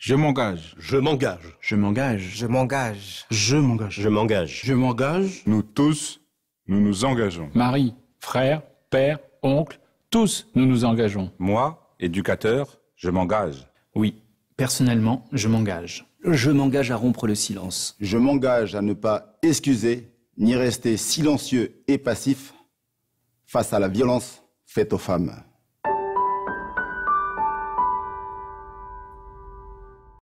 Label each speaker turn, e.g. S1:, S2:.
S1: Je m'engage. Je m'engage. Je m'engage. Je m'engage. Je m'engage. Je m'engage.
S2: Je m'engage. Nous tous, nous nous engageons. Marie, frère, père, oncle, tous nous nous engageons. Moi, éducateur, je m'engage. Oui,
S3: personnellement, je m'engage. Je m'engage à rompre le silence. Je m'engage à ne pas excuser ni rester silencieux et passif face à la violence faite aux femmes.